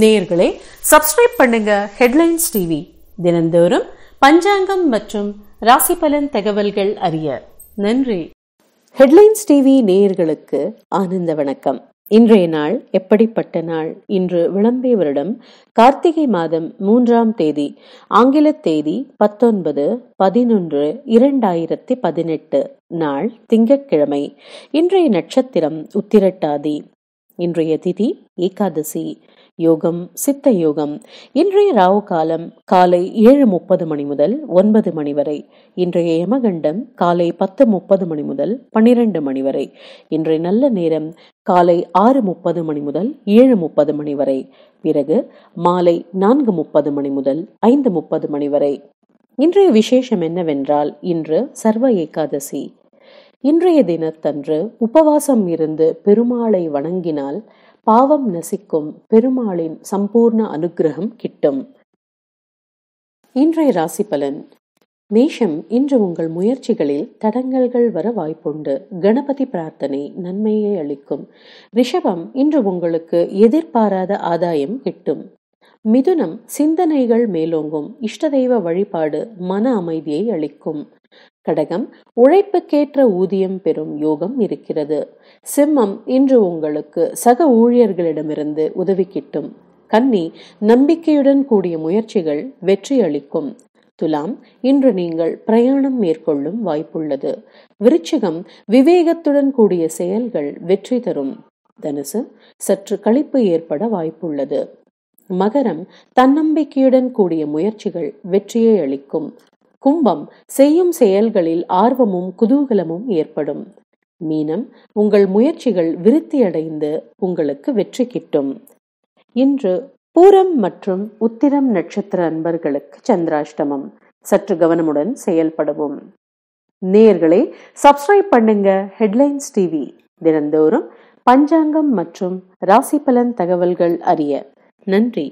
நேர்களே சப்ஸ்கிரைப் பண்ணுங்க headlines TV தினந்தோறும் பஞ்சாங்கம் மற்றும் ராசி பலன் தகவல்கள் அறிய நன்றி ஹெட்லைன்ஸ் டிவி நேயர்களுக்கு ஆனந்த வணக்கம் இன்றைய நாள் எப்படிப்பட்ட நாள் இன்று விளம்பிய வருடம் கார்த்திகை மாதம் மூன்றாம் தேதி ஆங்கில தேதி பத்தொன்பது பதினொன்று இரண்டாயிரத்தி பதினெட்டு நாள் திங்கட்கிழமை இன்றைய நட்சத்திரம் உத்திரட்டாதி இன்றைய திதி ஏகாதசி யோகம் சித்த யோகம் இன்றைய ராவு காலம் காலை ஏழு முப்பது மணி முதல் ஒன்பது மணி வரை இன்றைய யமகண்டம் காலை பத்து முப்பது மணி முதல் பன்னிரண்டு மணி வரை இன்றைய நல்ல நேரம் காலை ஆறு முப்பது மணி முதல் ஏழு முப்பது மணி வரை பிறகு மாலை நான்கு முப்பது மணி முதல் ஐந்து முப்பது மணி வரை இன்றைய விசேஷம் என்னவென்றால் இன்று சர்வ ஏகாதசி இன்றைய தினத்தன்று உபவாசம் இருந்து பெருமாளை வணங்கினால் பாவம் நசிக்கும் பெருமாளின் சம்பூர்ண அனுகிரகம் கிட்டும் இன்றைய ராசி பலன் மேஷம் இன்று உங்கள் முயற்சிகளில் தடங்கல்கள் வர வாய்ப்புண்டு கணபதி பிரார்த்தனை நன்மையை அளிக்கும் ரிஷபம் இன்று உங்களுக்கு எதிர்பாராத ஆதாயம் கிட்டும் மிதுனம் சிந்தனைகள் மேலோங்கும் இஷ்டதெய்வ வழிபாடு மன அமைதியை அளிக்கும் கடகம் உழைப்புக்கேற்ற ஊதியம் பெறும் யோகம் இருக்கிறது சிம்மம் இன்று உங்களுக்கு சக ஊழியர்களிடமிருந்து உதவி கிட்டும் கன்னி நம்பிக்கையுடன் கூடிய முயற்சிகள் வெற்றி அளிக்கும் துலாம் இன்று நீங்கள் பிரயாணம் மேற்கொள்ளும் வாய்ப்புள்ளது விருச்சிகம் விவேகத்துடன் கூடிய செயல்கள் வெற்றி தரும் தனுசு சற்று கழிப்பு ஏற்பட வாய்ப்புள்ளது மகரம் தன்னம்பிக்கையுடன் கூடிய முயற்சிகள் வெற்றியை அளிக்கும் கும்பம் செய்யும் செயல்களில் ஆர்வமும் குதூகலமும் ஏற்படும் மீனம் உங்கள் முயற்சிகள் விருத்தியடைந்து உங்களுக்கு வெற்றி கிட்டும் இன்று பூரம் மற்றும் உத்திரம் நட்சத்திர அன்பர்களுக்கு சந்திராஷ்டமம் சற்று கவனமுடன் செயல்படவும் நேர்களை சப்ஸ்கிரைப் பண்ணுங்க ஹெட்லைன்ஸ் டிவி தினந்தோறும் பஞ்சாங்கம் மற்றும் ராசி பலன் தகவல்கள் அறிய நன்றி